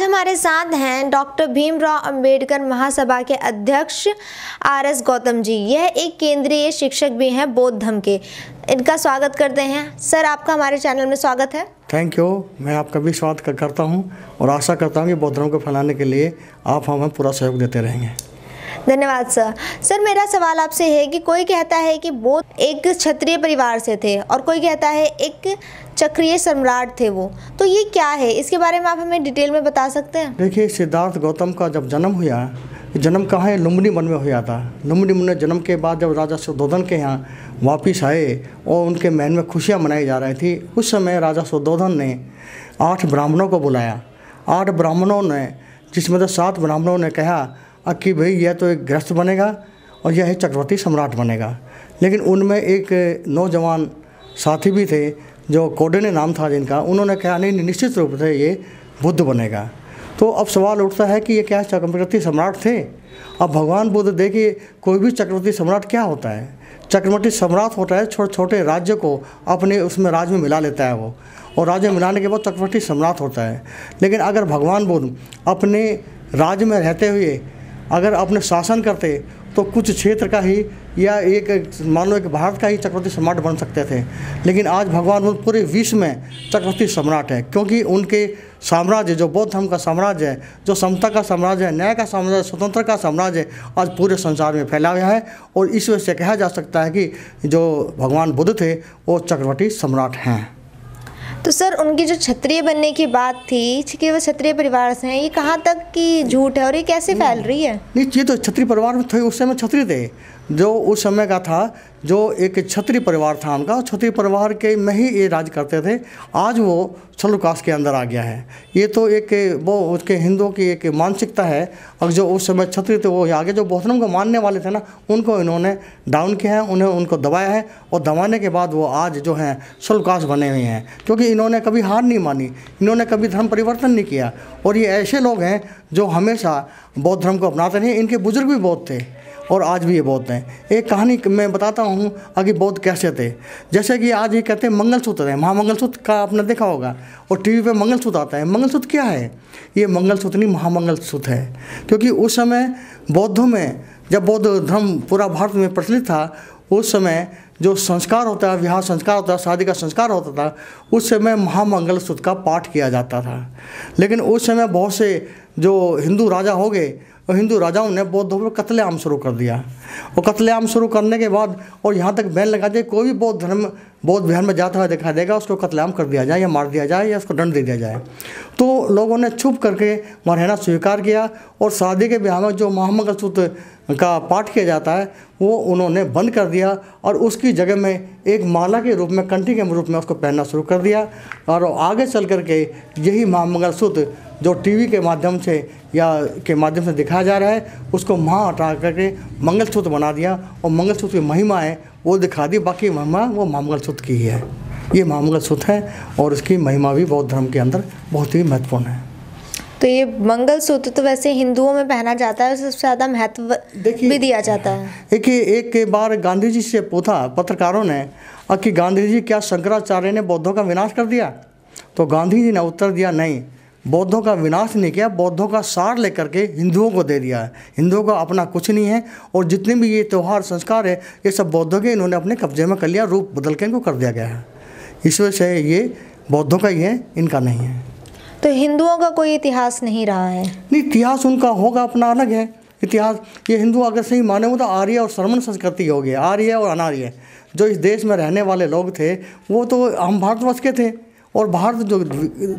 आज हमारे साथ हैं डॉक्टर भीमराव अंबेडकर महासभा के अध्यक्ष आर एस गौतम जी यह एक केंद्रीय शिक्षक भी हैं बौद्ध धम के इनका स्वागत करते हैं सर आपका हमारे चैनल में स्वागत है थैंक यू मैं आपका भी स्वागत करता हूँ और आशा करता हूँ कि बौद्ध धर्म को फैलाने के लिए आप हमें पूरा सहयोग देते रहेंगे धन्यवाद सर सर मेरा सवाल आपसे है कि कोई कहता है कि वो एक क्षत्रिय परिवार से थे और कोई कहता है एक चक्रीय सम्राट थे वो तो ये क्या है इसके बारे में आप हमें डिटेल में बता सकते हैं देखिए सिद्धार्थ गौतम का जब जन्म हुआ जन्म कहाँ है लुम्बनी वन में हुआ था लुम्बनी वन में जन्म के बाद जब राजा सुदोधन के यहाँ वापिस आए और उनके महल में खुशियाँ मनाई जा रही थी उस समय राजा सुदोधन ने आठ ब्राह्मणों को बुलाया आठ ब्राह्मणों ने जिसमें तो सात ब्राह्मणों ने कहा कि भाई यह तो एक ग्रस्त बनेगा और यह चक्रवर्ती सम्राट बनेगा लेकिन उनमें एक नौजवान साथी भी थे जो कोडेने नाम था जिनका उन्होंने कहा नहीं निश्चित रूप से ये बुद्ध बनेगा तो अब सवाल उठता है कि ये क्या चक्रवर्ती सम्राट थे अब भगवान बुद्ध देखिए कोई भी चक्रवर्ती सम्राट क्या होता है चक्रवर्ती सम्राट होता है छोटे छोटे राज्य को अपने उसमें राज्य में मिला लेता है वो और राज्य में मिलाने के बाद चक्रवर्ती सम्राट होता है लेकिन अगर भगवान बुद्ध अपने राज्य में रहते हुए अगर अपने शासन करते तो कुछ क्षेत्र का ही या एक मान लो एक भारत का ही चक्रवर्ती सम्राट बन सकते थे लेकिन आज भगवान बुद्ध पूरे विश्व में चक्रवर्ती सम्राट है क्योंकि उनके साम्राज्य जो बौद्ध धर्म का साम्राज्य है जो समता का साम्राज्य है न्याय का साम्राज्य स्वतंत्र का साम्राज्य है आज पूरे संसार में फैला हुआ है और इस वजह से कहा जा सकता है कि जो भगवान बुद्ध थे वो चक्रवर्ती सम्राट हैं तो सर उनकी जो क्षत्रिय बनने की बात थी कि वो क्षत्रिय परिवार से हैं ये कहाँ तक की झूठ है और ये कैसे फैल रही है नहीं ये तो क्षत्रिय परिवार में थे उस समय क्षत्रिय थे जो उस समय का था जो एक क्षत्रिय परिवार था उनका क्षत्रिय परिवार के में ही ये राज करते थे आज वो सलुकास के अंदर आ गया है ये तो एक वो उसके हिंदुओं की एक मानसिकता है और जो उस समय क्षत्रिय थे वो आगे जो बोथनम को मानने वाले थे ना उनको इन्होंने डाउन किया है उन्हें उनको दबाया है और दबाने के बाद वो आज जो हैं सलुकास बने हुए हैं क्योंकि इन्होंने कभी हार नहीं मानी इन्होंने कभी धर्म परिवर्तन नहीं किया और ये ऐसे लोग हैं जो हमेशा बौद्ध धर्म को अपनाते रहे इनके बुजुर्ग भी बौद्ध थे और आज भी ये बहुत हैं एक कहानी मैं बताता हूँ आगे बहुत कैसे थे जैसे कि आज ये कहते हैं मंगलसूत्र है महामंगलसूत्र का आपने देखा होगा और टीवी पे मंगलसूत्र आता है मंगलसूत्र क्या है ये मंगलसूत्र नहीं महामंगलसूत्र है क्योंकि उस समय बौद्धों में जब बौद्ध धर्म पूरा भारत में प्रचलित था उस समय जो संस्कार होता है विवाह संस्कार होता है शादी का संस्कार होता था उस समय महामंगल सूत्र का पाठ किया जाता था लेकिन उस समय बहुत से जो हिंदू राजा हो गए और हिंदू राजाओं ने बौद्ध धर्म पर कत्लेआम शुरू कर दिया और कत्लेआम शुरू करने के बाद और यहाँ तक बैन लगा दिया कोई भी बौद्ध धर्म बौद्ध विहार में जाता हुआ दिखाई देगा उसको कत्लेआम कर दिया जाए या मार दिया जाए या उसको दंड दे दिया जाए तो लोगों ने छुप करके मरहना स्वीकार किया और शादी के ब्याह में जो महामंगलसूत्र का पाठ किया जाता है वो उन्होंने बंद कर दिया और उसकी जगह में एक माला के रूप में कंठी के रूप में उसको पहनना शुरू कर दिया और आगे चल करके यही महामंगलसूत्र जो टीवी के माध्यम से या के माध्यम से दिखाया जा रहा है उसको माँ हटा करके मंगलसूत्र बना दिया और मंगलसूत्र की महिमा है वो दिखा दी बाकी महिमा वो मंगलसूत्र की ही है ये सूत्र है और उसकी महिमा भी बौद्ध धर्म के अंदर बहुत ही महत्वपूर्ण है तो ये मंगलसूत्र तो वैसे हिंदुओं में पहना जाता है सबसे ज़्यादा महत्व भी दिया जाता है एक एक बार गांधी जी से पूछा पत्रकारों ने कि गांधी जी क्या शंकराचार्य ने बौद्धों का विनाश कर दिया तो गांधी जी ने उत्तर दिया नहीं बौद्धों का विनाश नहीं किया बौद्धों का सार लेकर के हिंदुओं को दे दिया है हिंदुओं का अपना कुछ नहीं है और जितने भी ये त्यौहार संस्कार है ये सब बौद्धों के इन्होंने अपने कब्जे में कर लिया रूप बदल के इनको कर दिया गया है इस वजह से ये बौद्धों का ही है इनका नहीं है तो हिंदुओं का कोई इतिहास नहीं रहा है नहीं इतिहास उनका होगा अपना अलग है इतिहास ये हिंदू अगर सही माने हो तो आर्य और श्रमण संस्कृति होगी आर्य और अनार्य जो इस देश में रहने वाले लोग थे वो तो हम भारतवर्ष के थे और भारत जो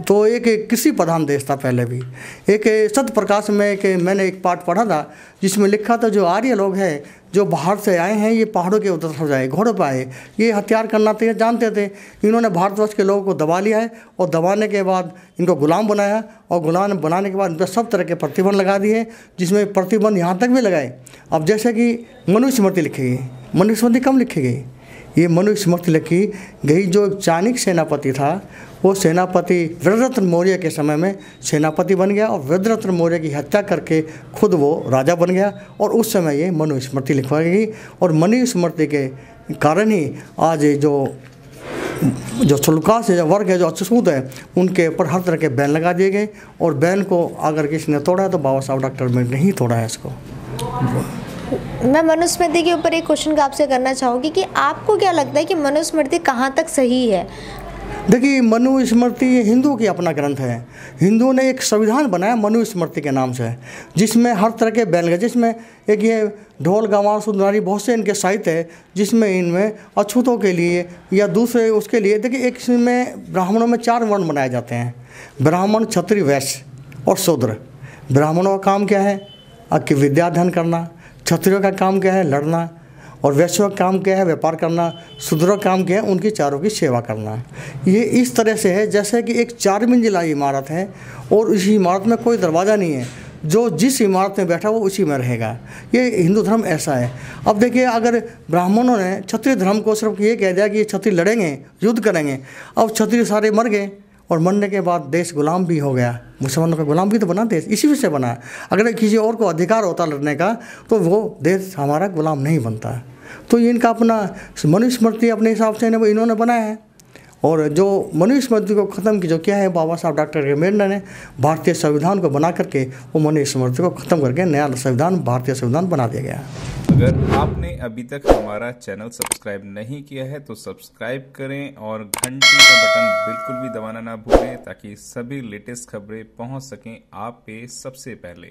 तो एक, एक किसी प्रधान देश था पहले भी एक सत प्रकाश में एक मैंने एक पाठ पढ़ा था जिसमें लिखा था जो आर्य लोग हैं जो बाहर से आए हैं ये पहाड़ों के उधर हो जाए घोड़ों पर आए ये हथियार करना थे जानते थे इन्होंने भारतवर्ष के लोगों को दबा लिया है और दबाने के बाद इनको गुलाम बनाया और गुलाम बनाने के बाद इन पर सब तरह के प्रतिबंध लगा दिए जिसमें प्रतिबंध यहाँ तक भी लगाए अब जैसे कि मनुस्मृति लिखी गई मनुस्मृति कम लिखी गई ये मनुस्मृति लिखी गई जो चाणिक सेनापति था वो सेनापति वृद्रत्न मौर्य के समय में सेनापति बन गया और वृद्रत्न मौर्य की हत्या करके खुद वो राजा बन गया और उस समय ये मनुस्मृति लिखवाई गई और मनुस्मृति के कारण ही आज जो जो शुल्कास है जो वर्ग है जो अछूत है उनके ऊपर हर तरह के बैन लगा दिए गए और बैन को अगर किसी ने तोड़ा है तो बाबा साहब डॉक्टर अम्बेडकर ने ही तोड़ा है इसको मैं मनुस्मृति के ऊपर एक क्वेश्चन का आपसे करना चाहूँगी कि आपको क्या लगता है कि मनुस्मृति कहाँ तक सही है देखिए मनुस्मृति हिंदू की अपना ग्रंथ है हिंदुओं ने एक संविधान बनाया मनुस्मृति के नाम से जिसमें हर तरह के बैन गए जिसमें एक ये ढोल गंवार सुंदरारी बहुत से इनके साहित्य है जिसमें इनमें अछूतों के लिए या दूसरे उसके लिए देखिए एक इसमें ब्राह्मणों में चार वर्ण बनाए जाते हैं ब्राह्मण क्षत्रिय वैश्य और शूद्र ब्राह्मणों का काम क्या है विद्या विद्याध्यन करना क्षत्रियों का काम क्या है लड़ना और वैश्यों का काम क्या है व्यापार करना शूद्रों का काम क्या है उनकी चारों की सेवा करना ये इस तरह से है जैसे कि एक चार मंजिला इमारत है और इस इमारत में कोई दरवाज़ा नहीं है जो जिस इमारत में बैठा वो उसी में रहेगा ये हिंदू धर्म ऐसा है अब देखिए अगर ब्राह्मणों ने क्षत्रिय धर्म को सिर्फ ये कह दिया कि ये क्षत्रिय लड़ेंगे युद्ध करेंगे अब क्षत्रिय सारे मर गए और मरने के बाद देश गुलाम भी हो गया मुसलमानों का गुलाम भी तो बना देश इसी से बना अगर किसी और को अधिकार होता लड़ने का तो वो देश हमारा गुलाम नहीं बनता तो इनका अपना मनुस्मृति अपने हिसाब से इन्होंने बनाया है और जो मनुस्मृति को ख़त्म की जो किया है बाबा साहब डॉक्टर अम्बेडकर ने भारतीय संविधान को बना करके वो मनुस्मृति को ख़त्म करके नया संविधान भारतीय संविधान बना दिया गया अगर आपने अभी तक हमारा चैनल सब्सक्राइब नहीं किया है तो सब्सक्राइब करें और घंटी का बटन बिल्कुल भी दबाना ना भूलें ताकि सभी लेटेस्ट खबरें पहुंच सकें आप पे सबसे पहले